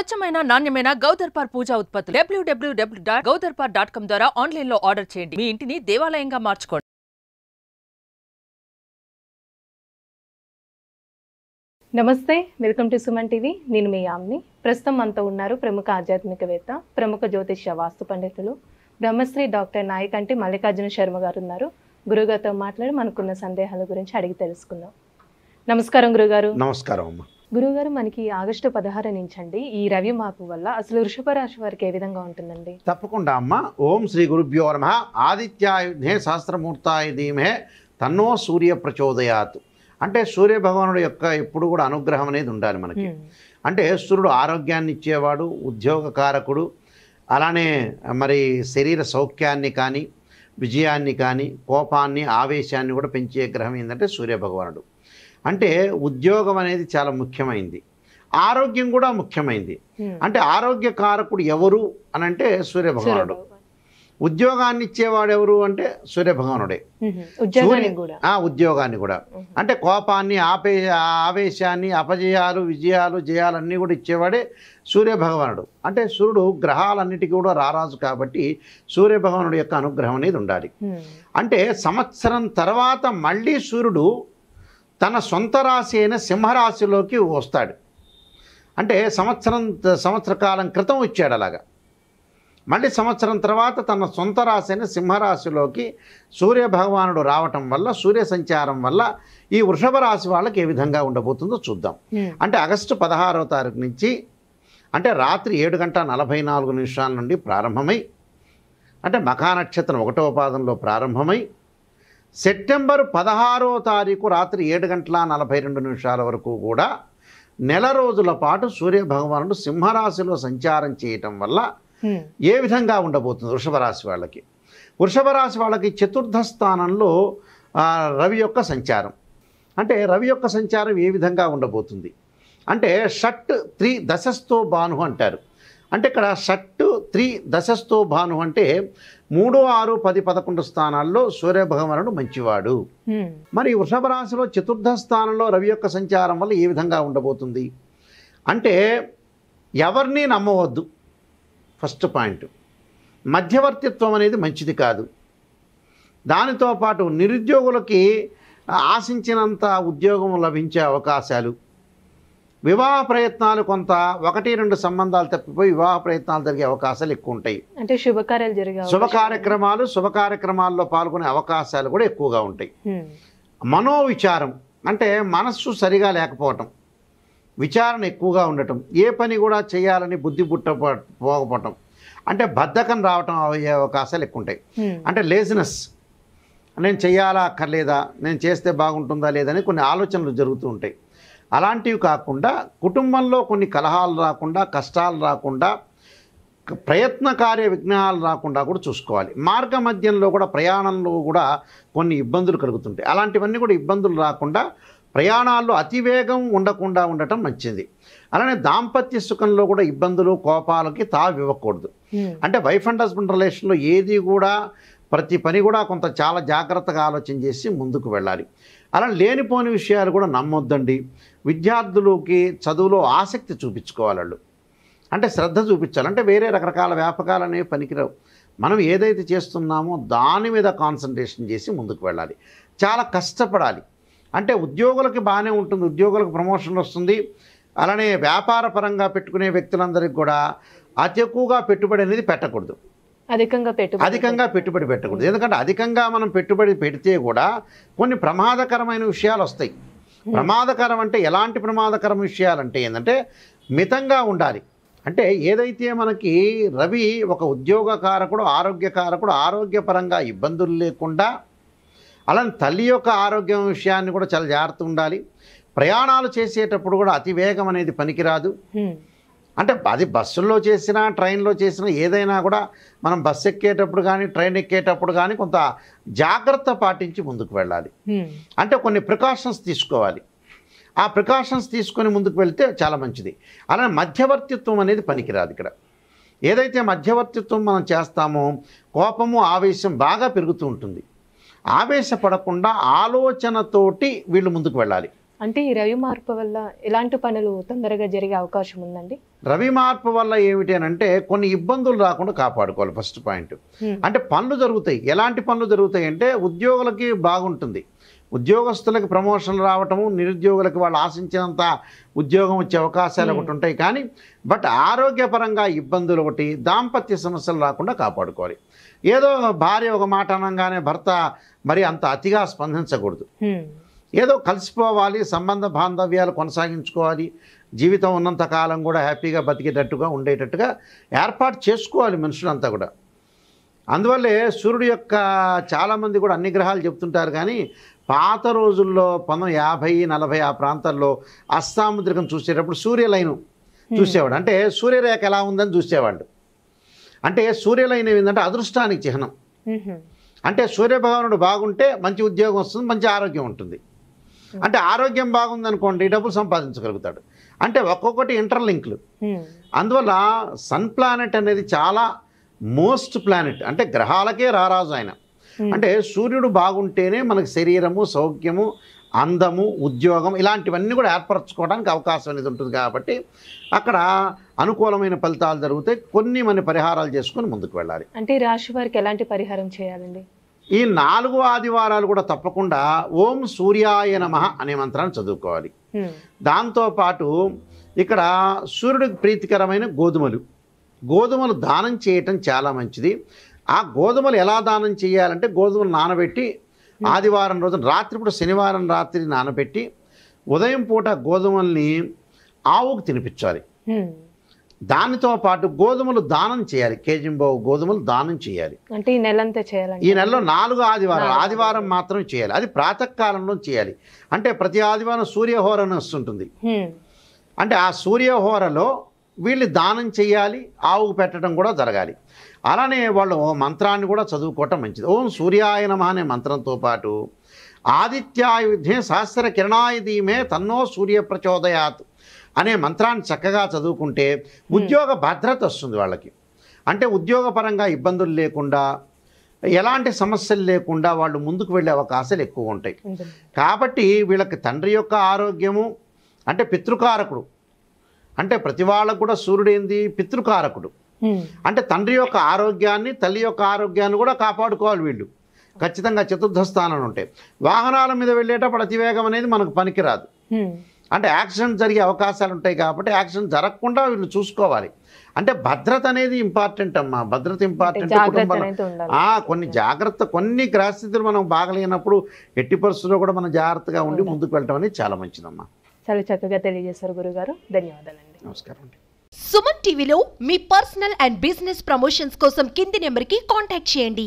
స్వచ్ఛమైన నాణ్యమైన గౌదర్పార్ పూజా ఉత్పత్తులు W W W dot Gaudarpar dot com ద్వారా ఆన్లైన్ లో ఆర్డర్ చేయండి మీ ఇంటిని దేవాలయంగా మార్చుకోండి నమస్తే వెల్కమ్ టు సుమన్ టీవీ నేను మీ యామ్ని ప్రస్తుతం మనతో ఉన్నారు ప్రముఖ ఆధ్యాత్మికవేత్త ప్రముఖ జ్యోతిష్య వాస్తు పండితులు బ్రహ్మశ్రీ డాక్టర్ అంటే మల్లికార్జున శర్మ గారు ఉన్నారు గురుగారితో మాట్లాడి మనకున్న సందేహాల గురించి అడిగి తెలుసుకుందాం నమస్కారం గురుగారు నమస్కారం అమ్మా గురువుగారు మనకి ఆగస్టు పదహారు నుంచండి ఈ రవి మాపు వల్ల అసలు వృషభ రాశి వారికి ఏ విధంగా ఉంటుందండి తప్పకుండా అమ్మ ఓం శ్రీ గురుభ్యో నమ ఆదిత్యాయుధే శాస్త్రమూర్తాయ ధీమే తన్నో సూర్య ప్రచోదయాత్ అంటే సూర్యభగవానుడు యొక్క ఎప్పుడు కూడా అనుగ్రహం అనేది ఉండాలి మనకి అంటే సూర్యుడు ఆరోగ్యాన్ని ఇచ్చేవాడు ఉద్యోగకారకుడు అలానే మరి శరీర సౌఖ్యాన్ని కానీ విజయాన్ని కానీ కోపాన్ని ఆవేశాన్ని కూడా పెంచే గ్రహం ఏంటంటే సూర్యభగవానుడు అంటే ఉద్యోగం అనేది చాలా ముఖ్యమైంది ఆరోగ్యం కూడా ముఖ్యమైంది అంటే ఆరోగ్య కారకుడు ఎవరు అని అంటే సూర్యభగవానుడు ఉద్యోగాన్ని ఇచ్చేవాడు ఎవరు అంటే సూర్యభగవానుడే ఆ ఉద్యోగాన్ని కూడా అంటే కోపాన్ని ఆపే ఆవేశాన్ని అపజయాలు విజయాలు జయాలన్నీ కూడా ఇచ్చేవాడే సూర్యభగవానుడు అంటే సూర్యుడు గ్రహాలన్నిటికీ కూడా రారాజు కాబట్టి సూర్యభగవానుడు యొక్క అనుగ్రహం అనేది ఉండాలి అంటే సంవత్సరం తర్వాత మళ్ళీ సూర్యుడు తన సొంత రాశి అయిన సింహరాశిలోకి వస్తాడు అంటే సంవత్సరం సంవత్సర కాలం క్రితం వచ్చాడు అలాగా మళ్ళీ సంవత్సరం తర్వాత తన సొంత రాశి అయిన సింహరాశిలోకి సూర్యభగవానుడు రావటం వల్ల సూర్య సంచారం వల్ల ఈ వృషభ రాశి వాళ్ళకి ఏ విధంగా ఉండబోతుందో చూద్దాం అంటే ఆగస్టు పదహారవ తారీఖు నుంచి అంటే రాత్రి ఏడు గంట నలభై నాలుగు నిమిషాల నుండి ప్రారంభమై అంటే మఖా నక్షత్రం పాదంలో ప్రారంభమై సెప్టెంబర్ పదహారో తారీఖు రాత్రి ఏడు గంటల నలభై రెండు నిమిషాల వరకు కూడా నెల రోజుల పాటు సూర్యభగవానుడు సింహరాశిలో సంచారం చేయటం వల్ల ఏ విధంగా ఉండబోతుంది వృషభ రాశి వాళ్ళకి వృషభ రాశి వాళ్ళకి చతుర్థ స్థానంలో రవి యొక్క సంచారం అంటే రవి యొక్క సంచారం ఏ విధంగా ఉండబోతుంది అంటే షట్ త్రీ దశస్థో భాను అంటారు అంటే ఇక్కడ షట్టు త్రీ దశస్థో భాను అంటే మూడు ఆరు పది పదకొండు స్థానాల్లో సూర్యభగవనుడు మంచివాడు మరి వృషభ రాశిలో చతుర్థ స్థానంలో రవి యొక్క సంచారం వల్ల ఏ విధంగా ఉండబోతుంది అంటే ఎవరిని నమ్మవద్దు ఫస్ట్ పాయింట్ మధ్యవర్తిత్వం అనేది మంచిది కాదు దానితో పాటు నిరుద్యోగులకి ఆశించినంత ఉద్యోగం లభించే అవకాశాలు వివాహ ప్రయత్నాలు కొంత ఒకటి రెండు సంబంధాలు తప్పిపోయి వివాహ ప్రయత్నాలు జరిగే అవకాశాలు ఎక్కువ ఉంటాయి అంటే శుభకార్యాలు జరిగే శుభ కార్యక్రమాలు శుభ కార్యక్రమాల్లో పాల్గొనే అవకాశాలు కూడా ఎక్కువగా ఉంటాయి మనోవిచారం అంటే మనస్సు సరిగా లేకపోవటం విచారణ ఎక్కువగా ఉండటం ఏ పని కూడా చేయాలని బుద్ధి పుట్ట పోకపోవటం అంటే బద్ధకం రావటం అయ్యే అవకాశాలు ఎక్కువ ఉంటాయి అంటే లేజినెస్ నేను చేయాలా అక్కర్లేదా నేను చేస్తే బాగుంటుందా లేదని కొన్ని ఆలోచనలు జరుగుతూ ఉంటాయి అలాంటివి కాకుండా కుటుంబంలో కొన్ని కలహాలు రాకుండా కష్టాలు రాకుండా ప్రయత్న కార్య విఘ్నాలు రాకుండా కూడా చూసుకోవాలి మార్గ మధ్యంలో కూడా ప్రయాణంలో కూడా కొన్ని ఇబ్బందులు కలుగుతుంటాయి అలాంటివన్నీ కూడా ఇబ్బందులు రాకుండా ప్రయాణాల్లో అతివేగం ఉండకుండా ఉండటం మంచిది అలానే దాంపత్య సుఖంలో కూడా ఇబ్బందులు కోపాలకి తావివ్వకూడదు అంటే వైఫ్ అండ్ హస్బెండ్ రిలేషన్లో ఏది కూడా ప్రతి పని కూడా కొంత చాలా జాగ్రత్తగా ఆలోచన చేసి ముందుకు వెళ్ళాలి అలా లేనిపోని విషయాలు కూడా నమ్మొద్దండి విద్యార్థులకి చదువులో ఆసక్తి చూపించుకోవాలళ్ళు అంటే శ్రద్ధ చూపించాలి అంటే వేరే రకరకాల వ్యాపకాలు అనేవి పనికిరావు మనం ఏదైతే చేస్తున్నామో దాని మీద కాన్సన్ట్రేషన్ చేసి ముందుకు వెళ్ళాలి చాలా కష్టపడాలి అంటే ఉద్యోగులకి బాగానే ఉంటుంది ఉద్యోగులకు ప్రమోషన్ వస్తుంది అలానే వ్యాపార పరంగా పెట్టుకునే వ్యక్తులందరికీ కూడా అతి ఎక్కువగా పెట్టుబడి అనేది పెట్టకూడదు అధికంగా పెట్టుబడి అధికంగా పెట్టుబడి పెట్టకూడదు ఎందుకంటే అధికంగా మనం పెట్టుబడి పెడితే కూడా కొన్ని ప్రమాదకరమైన విషయాలు వస్తాయి hmm. ప్రమాదకరం అంటే ఎలాంటి ప్రమాదకరం అంటే ఏంటంటే మితంగా ఉండాలి అంటే ఏదైతే మనకి రవి ఒక ఉద్యోగకారకుడు ఆరోగ్యకారకుడు ఆరోగ్యపరంగా ఇబ్బందులు లేకుండా అలానే తల్లి యొక్క ఆరోగ్యం విషయాన్ని కూడా చాలా జాగ్రత్త ఉండాలి ప్రయాణాలు చేసేటప్పుడు కూడా అతివేగం అనేది పనికిరాదు hmm. అంటే అది బస్సుల్లో చేసినా ట్రైన్లో చేసినా ఏదైనా కూడా మనం బస్సు ఎక్కేటప్పుడు కానీ ట్రైన్ ఎక్కేటప్పుడు కానీ కొంత జాగ్రత్త పాటించి ముందుకు వెళ్ళాలి అంటే కొన్ని ప్రికాషన్స్ తీసుకోవాలి ఆ ప్రికాషన్స్ తీసుకొని ముందుకు వెళ్తే చాలా మంచిది అలానే మధ్యవర్తిత్వం అనేది పనికిరాదు ఇక్కడ ఏదైతే మధ్యవర్తిత్వం మనం చేస్తామో కోపము ఆవేశం బాగా పెరుగుతూ ఉంటుంది ఆవేశపడకుండా ఆలోచనతోటి వీళ్ళు ముందుకు వెళ్ళాలి అంటే ఈ రవి మార్పు వల్ల ఎలాంటి పనులు తొందరగా జరిగే అవకాశం ఉందండి రవి మార్పు వల్ల ఏమిటి అని అంటే కొన్ని ఇబ్బందులు రాకుండా కాపాడుకోవాలి ఫస్ట్ పాయింట్ అంటే పనులు జరుగుతాయి ఎలాంటి పనులు జరుగుతాయి అంటే ఉద్యోగులకి బాగుంటుంది ఉద్యోగస్తులకు ప్రమోషన్లు రావటము నిరుద్యోగులకు వాళ్ళు ఆశించినంత ఉద్యోగం వచ్చే అవకాశాలు ఒకటి ఉంటాయి కానీ బట్ ఆరోగ్యపరంగా ఇబ్బందులు ఒకటి దాంపత్య సమస్యలు రాకుండా కాపాడుకోవాలి ఏదో భార్య ఒక మాట అనగానే భర్త మరి అంత అతిగా స్పందించకూడదు ఏదో కలిసిపోవాలి సంబంధ బాంధవ్యాలు కొనసాగించుకోవాలి జీవితం ఉన్నంత కాలం కూడా హ్యాపీగా బతికేటట్టుగా ఉండేటట్టుగా ఏర్పాటు చేసుకోవాలి మనుషులంతా కూడా అందువల్లే సూర్యుడు యొక్క చాలామంది కూడా అన్ని గ్రహాలు చెప్తుంటారు కానీ పాత రోజుల్లో పంతొమ్మిది యాభై నలభై ఆ ప్రాంతాల్లో అస్సాముద్రికం చూసేటప్పుడు సూర్యలైను చూసేవాడు అంటే సూర్యరేఖ ఎలా ఉందని చూసేవాడు అంటే సూర్యలైన ఏంటంటే అదృష్టానికి చిహ్నం అంటే సూర్యభగవానుడు బాగుంటే మంచి ఉద్యోగం వస్తుంది మంచి ఆరోగ్యం ఉంటుంది అంటే ఆరోగ్యం బాగుందనుకోండి డబ్బులు సంపాదించగలుగుతాడు అంటే ఒక్కొక్కటి ఇంటర్లింక్లు అందువల్ల సన్ ప్లానెట్ అనేది చాలా మోస్ట్ ప్లానెట్ అంటే గ్రహాలకే రారాజు ఆయన అంటే సూర్యుడు బాగుంటేనే మనకు శరీరము సౌఖ్యము అందము ఉద్యోగం ఇలాంటివన్నీ కూడా ఏర్పరచుకోవడానికి అవకాశం అనేది ఉంటుంది కాబట్టి అక్కడ అనుకూలమైన ఫలితాలు జరుగుతాయి కొన్ని మన పరిహారాలు చేసుకొని ముందుకు వెళ్ళాలి అంటే రాశి వారికి ఎలాంటి పరిహారం చేయాలండి ఈ నాలుగు ఆదివారాలు కూడా తప్పకుండా ఓం సూర్యాయ నమ అనే మంత్రాన్ని చదువుకోవాలి దాంతోపాటు ఇక్కడ సూర్యుడికి ప్రీతికరమైన గోధుమలు గోధుమలు దానం చేయటం చాలా మంచిది ఆ గోధుమలు ఎలా దానం చేయాలంటే గోధుమలు నానబెట్టి ఆదివారం రోజున రాత్రి కూడా శనివారం రాత్రి నానబెట్టి ఉదయం పూట గోధుమల్ని ఆవుకు తినిపించాలి దానితో పాటు గోధుమలు దానం చేయాలి కేజింబావు గోధుమలు దానం చేయాలి అంటే ఈ అంతా చేయాలి ఈ నెలలో నాలుగు ఆదివారం ఆదివారం మాత్రం చేయాలి అది ప్రాతకాలంలో చేయాలి అంటే ప్రతి ఆదివారం సూర్యహోర అని వస్తుంటుంది అంటే ఆ సూర్యహోరలో వీళ్ళు దానం చేయాలి ఆవుకు పెట్టడం కూడా జరగాలి అలానే వాళ్ళు మంత్రాన్ని కూడా చదువుకోవటం మంచిది ఓం సూర్యాయనమ అనే మంత్రంతో పాటు ఆదిత్యాయుధ్యే సహస్ర కిరణాయుధీమే తన్నో సూర్య ప్రచోదయాత్ అనే మంత్రాన్ని చక్కగా చదువుకుంటే ఉద్యోగ భద్రత వస్తుంది వాళ్ళకి అంటే ఉద్యోగపరంగా ఇబ్బందులు లేకుండా ఎలాంటి సమస్యలు లేకుండా వాళ్ళు ముందుకు వెళ్ళే అవకాశాలు ఎక్కువ ఉంటాయి కాబట్టి వీళ్ళకి తండ్రి యొక్క ఆరోగ్యము అంటే పితృకారకుడు అంటే ప్రతి వాళ్ళకు కూడా సూర్యుడు ఏంది పితృకారకుడు అంటే తండ్రి యొక్క ఆరోగ్యాన్ని తల్లి యొక్క ఆరోగ్యాన్ని కూడా కాపాడుకోవాలి వీళ్ళు ఖచ్చితంగా చతుర్థ స్థానాలు ఉంటాయి వాహనాల మీద వెళ్ళేటప్పుడు అతివేగం అనేది మనకు పనికిరాదు అంటే యాక్సిడెంట్ జరిగే అవకాశాలు ఉంటాయి కాబట్టి యాక్సిడెంట్ జరగకుండా వీళ్ళు చూసుకోవాలి అంటే భద్రత అనేది ఇంపార్టెంట్ అమ్మా భద్రత ఇంపార్టెంట్ ఆ కొన్ని జాగ్రత్త కొన్ని గ్రహస్థితులు మనం బాగలేనప్పుడు ఎట్టి పరిస్థితుల్లో కూడా మనం జాగ్రత్తగా ఉండి ముందుకు వెళ్ళటం అనేది చాలా మంచిదమ్మా చాలా చక్కగా తెలియజేశారు గురుగారు ధన్యవాదాలండి నమస్కారం సుమన్ టీవీలో మీ పర్సనల్ అండ్ బిజినెస్ ప్రమోషన్స్ కోసం కింది నెంబర్కి కాంటాక్ట్ చేయండి